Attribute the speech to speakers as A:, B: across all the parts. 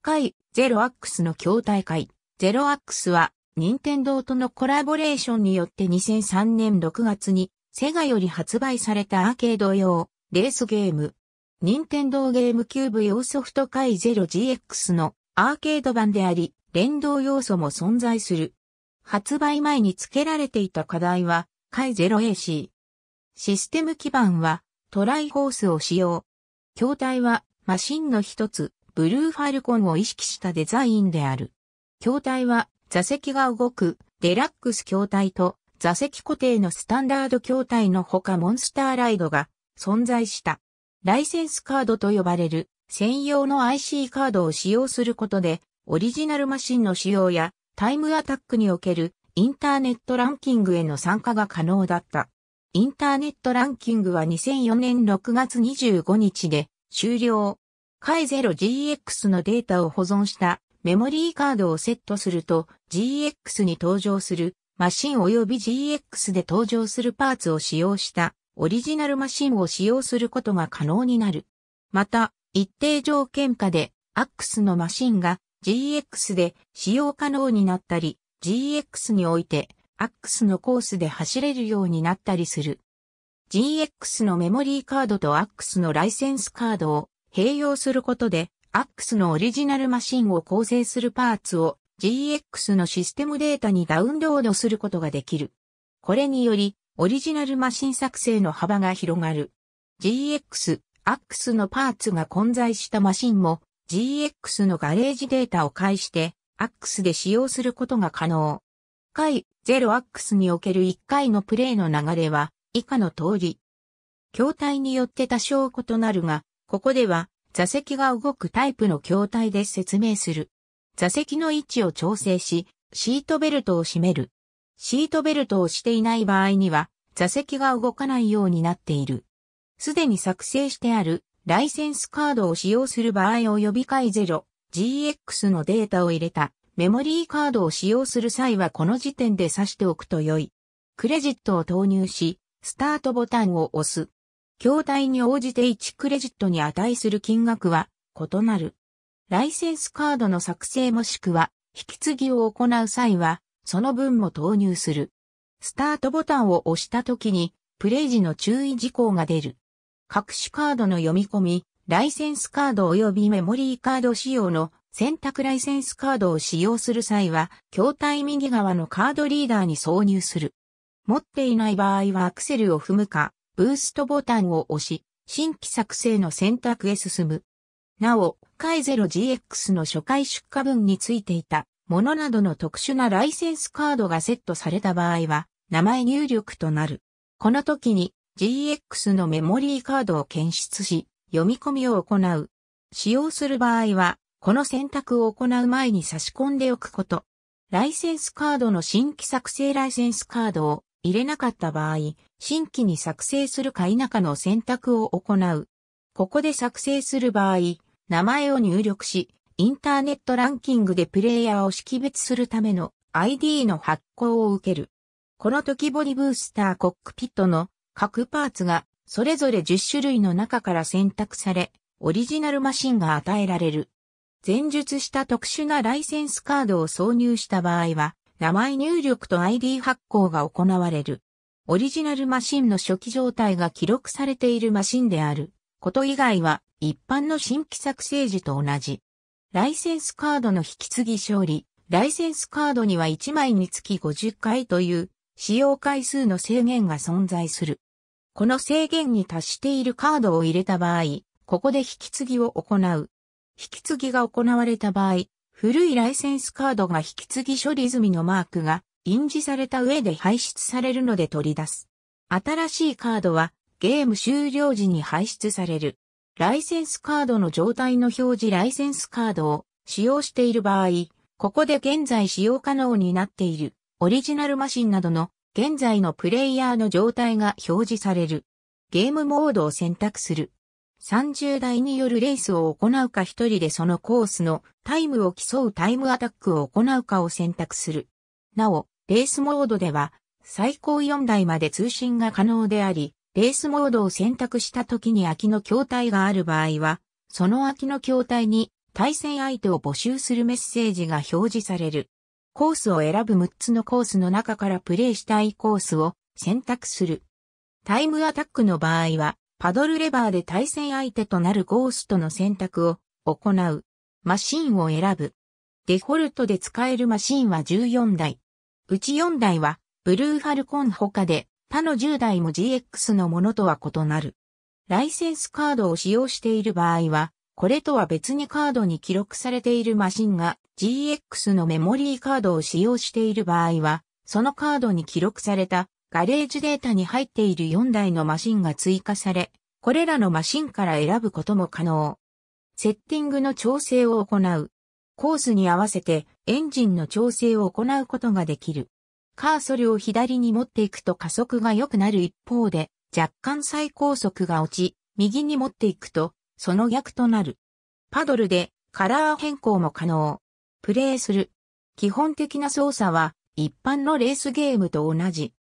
A: 回、ゼロアックスの筐体会。ゼロアックスは、任天堂とのコラボレーションによって2003年6月に、セガより発売されたアーケード用、レースゲーム。任天堂ゲームキューブ用ソフト回 0GX のアーケード版であり、連動要素も存在する。発売前に付けられていた課題は、回 0AC。システム基盤は、トライホースを使用。筐体は、マシンの一つ、ブルーファルコンを意識したデザインである。筐体は座席が動くデラックス筐体と座席固定のスタンダード筐体のほかモンスターライドが存在した。ライセンスカードと呼ばれる専用の IC カードを使用することでオリジナルマシンの使用やタイムアタックにおけるインターネットランキングへの参加が可能だった。インターネットランキングは2004年6月25日で終了。カイロ g x のデータを保存したメモリーカードをセットすると GX に登場するマシン及び GX で登場するパーツを使用したオリジナルマシンを使用することが可能になる。また、一定条件下で AX のマシンが GX で使用可能になったり、GX において AX のコースで走れるようになったりする。GX のメモリーカードと AX のライセンスカードを併用することで、AX のオリジナルマシンを構成するパーツを GX のシステムデータにダウンロードすることができる。これにより、オリジナルマシン作成の幅が広がる。GX、AX のパーツが混在したマシンも GX のガレージデータを介して AX で使用することが可能。回 0AX における1回のプレイの流れは以下の通り。筐体によって多少異なるが、ここでは座席が動くタイプの筐体で説明する。座席の位置を調整し、シートベルトを締める。シートベルトをしていない場合には、座席が動かないようになっている。すでに作成してあるライセンスカードを使用する場合及びゼ 0GX のデータを入れたメモリーカードを使用する際はこの時点で指しておくと良い。クレジットを投入し、スタートボタンを押す。筐体に応じて1クレジットに値する金額は異なる。ライセンスカードの作成もしくは引き継ぎを行う際は、その分も投入する。スタートボタンを押した時に、プレイ時の注意事項が出る。各種カードの読み込み、ライセンスカード及びメモリーカード使用の選択ライセンスカードを使用する際は、筐体右側のカードリーダーに挿入する。持っていない場合はアクセルを踏むか、ブーストボタンを押し、新規作成の選択へ進む。なお、カイゼロ GX の初回出荷分についていたものなどの特殊なライセンスカードがセットされた場合は、名前入力となる。この時に GX のメモリーカードを検出し、読み込みを行う。使用する場合は、この選択を行う前に差し込んでおくこと。ライセンスカードの新規作成ライセンスカードを入れなかった場合、新規に作成するか否かの選択を行う。ここで作成する場合、名前を入力し、インターネットランキングでプレイヤーを識別するための ID の発行を受ける。この時ボディブースターコックピットの各パーツがそれぞれ10種類の中から選択され、オリジナルマシンが与えられる。前述した特殊なライセンスカードを挿入した場合は、名前入力と ID 発行が行われる。オリジナルマシンの初期状態が記録されているマシンであること以外は一般の新規作成時と同じ。ライセンスカードの引き継ぎ勝利。ライセンスカードには1枚につき50回という使用回数の制限が存在する。この制限に達しているカードを入れた場合、ここで引き継ぎを行う。引き継ぎが行われた場合、古いライセンスカードが引き継ぎ処理済みのマークが印字された上で排出されるので取り出す。新しいカードはゲーム終了時に排出される。ライセンスカードの状態の表示ライセンスカードを使用している場合、ここで現在使用可能になっているオリジナルマシンなどの現在のプレイヤーの状態が表示される。ゲームモードを選択する。30台によるレースを行うか一人でそのコースのタイムを競うタイムアタックを行うかを選択する。なお、レースモードでは最高4台まで通信が可能であり、レースモードを選択した時に空きの筐体がある場合は、その空きの筐体に対戦相手を募集するメッセージが表示される。コースを選ぶ6つのコースの中からプレイしたいコースを選択する。タイムアタックの場合は、パドルレバーで対戦相手となるゴーストの選択を行う。マシンを選ぶ。デフォルトで使えるマシンは14台。うち4台は、ブルーハルコン他で、他の10台も GX のものとは異なる。ライセンスカードを使用している場合は、これとは別にカードに記録されているマシンが GX のメモリーカードを使用している場合は、そのカードに記録されたガレージデータに入っている4台のマシンが追加され、これらのマシンから選ぶことも可能。セッティングの調整を行う。コースに合わせてエンジンの調整を行うことができる。カーソルを左に持っていくと加速が良くなる一方で、若干最高速が落ち、右に持っていくと、その逆となる。パドルでカラー変更も可能。プレイする。基本的な操作は一般のレースゲームと同じ。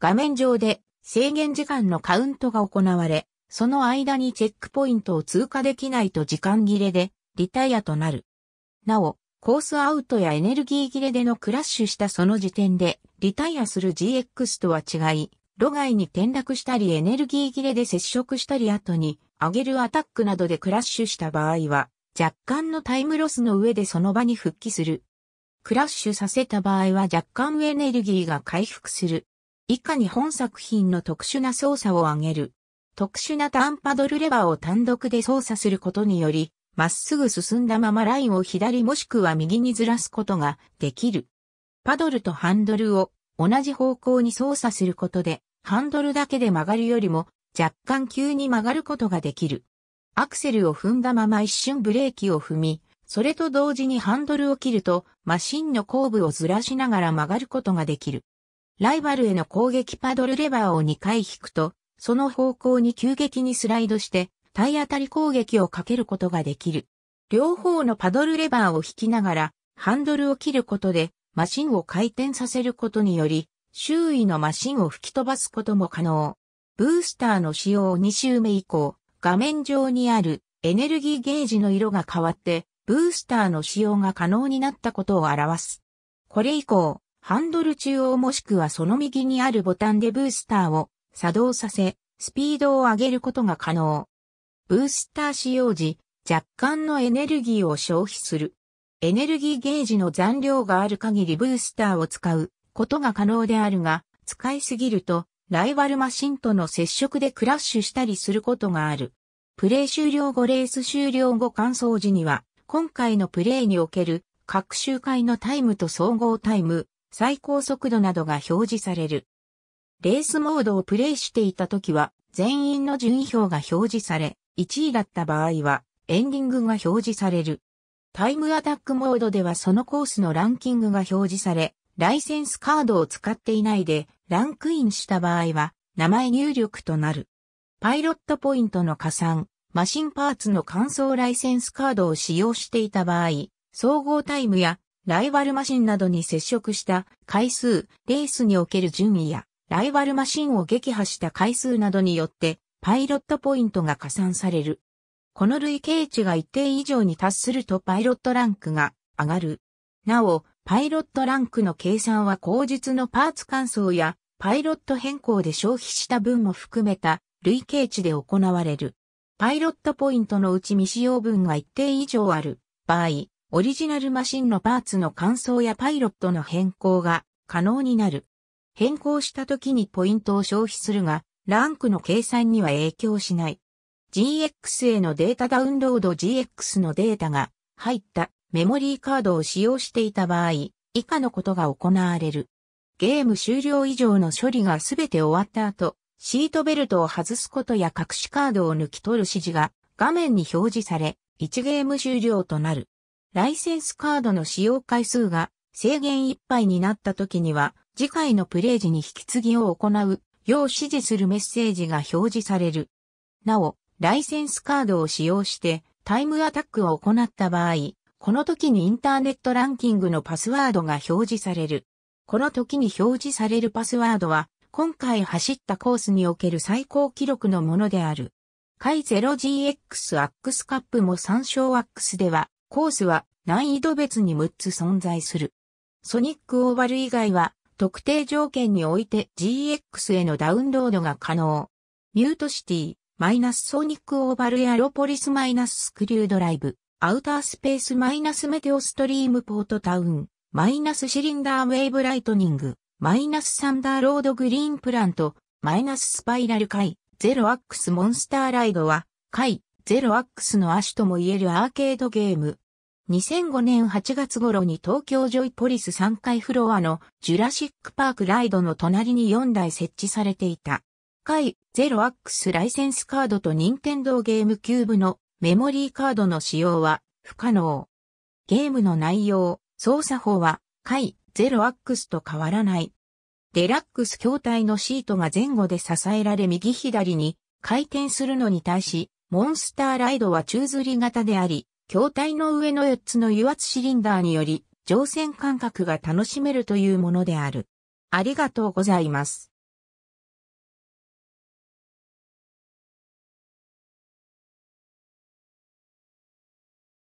A: 画面上で制限時間のカウントが行われ、その間にチェックポイントを通過できないと時間切れでリタイアとなる。なお、コースアウトやエネルギー切れでのクラッシュしたその時点でリタイアする GX とは違い、路外に転落したりエネルギー切れで接触したり後に上げるアタックなどでクラッシュした場合は若干のタイムロスの上でその場に復帰する。クラッシュさせた場合は若干エネルギーが回復する。以下に本作品の特殊な操作を挙げる。特殊なターンパドルレバーを単独で操作することにより、まっすぐ進んだままラインを左もしくは右にずらすことができる。パドルとハンドルを同じ方向に操作することで、ハンドルだけで曲がるよりも若干急に曲がることができる。アクセルを踏んだまま一瞬ブレーキを踏み、それと同時にハンドルを切るとマシンの後部をずらしながら曲がることができる。ライバルへの攻撃パドルレバーを2回引くと、その方向に急激にスライドして、体当たり攻撃をかけることができる。両方のパドルレバーを引きながら、ハンドルを切ることで、マシンを回転させることにより、周囲のマシンを吹き飛ばすことも可能。ブースターの使用2周目以降、画面上にあるエネルギーゲージの色が変わって、ブースターの使用が可能になったことを表す。これ以降、ハンドル中央もしくはその右にあるボタンでブースターを作動させ、スピードを上げることが可能。ブースター使用時、若干のエネルギーを消費する。エネルギーゲージの残量がある限りブースターを使うことが可能であるが、使いすぎると、ライバルマシンとの接触でクラッシュしたりすることがある。プレイ終了後レース終了後乾燥時には、今回のプレイにおける各周回のタイムと総合タイム、最高速度などが表示される。レースモードをプレイしていた時は、全員の順位表が表示され、1位だった場合は、エンディングが表示される。タイムアタックモードではそのコースのランキングが表示され、ライセンスカードを使っていないで、ランクインした場合は、名前入力となる。パイロットポイントの加算、マシンパーツの乾燥ライセンスカードを使用していた場合、総合タイムやライバルマシンなどに接触した回数、レースにおける順位や、ライバルマシンを撃破した回数などによって、パイロットポイントが加算される。この累計値が一定以上に達するとパイロットランクが上がる。なお、パイロットランクの計算は後述のパーツ換装やパイロット変更で消費した分も含めた累計値で行われる。パイロットポイントのうち未使用分が一定以上ある場合、オリジナルマシンのパーツの乾燥やパイロットの変更が可能になる。変更した時にポイントを消費するが、ランクの計算には影響しない。GX へのデータダウンロード GX のデータが入ったメモリーカードを使用していた場合、以下のことが行われる。ゲーム終了以上の処理がすべて終わった後、シートベルトを外すことや隠しカードを抜き取る指示が画面に表示され、1ゲーム終了となる。ライセンスカードの使用回数が制限いっぱいになった時には、次回のプレイ時に引き継ぎを行うよう指示するメッセージが表示される。なお、ライセンスカードを使用してタイムアタックを行った場合、この時にインターネットランキングのパスワードが表示される。この時に表示されるパスワードは、今回走ったコースにおける最高記録のものである。回 0GX アックスカップも参照アックスでは、コースは難易度別に6つ存在する。ソニックオーバル以外は、特定条件において GX へのダウンロードが可能。ミュートシティ、マイナスソニックオーバルエアロポリスマイナススクリュードライブ、アウタースペースマイナスメテオストリームポートタウン、マイナスシリンダーウェイブライトニング、マイナスサンダーロードグリーンプラント、マイナススパイラル回、ゼロアックスモンスターライドは、回、ゼロアックスの足とも言えるアーケードゲーム、2005年8月頃に東京ジョイポリス3階フロアのジュラシックパークライドの隣に4台設置されていた。ック x ライセンスカードと任天堂ゲームキューブのメモリーカードの使用は不可能。ゲームの内容、操作法はック x と変わらない。デラックス筐体のシートが前後で支えられ右左に回転するのに対し、モンスターライドは宙吊り型であり、筐体の上の4つの油圧シリンダーにより、乗船感覚が楽しめるというものである。ありがとうございます。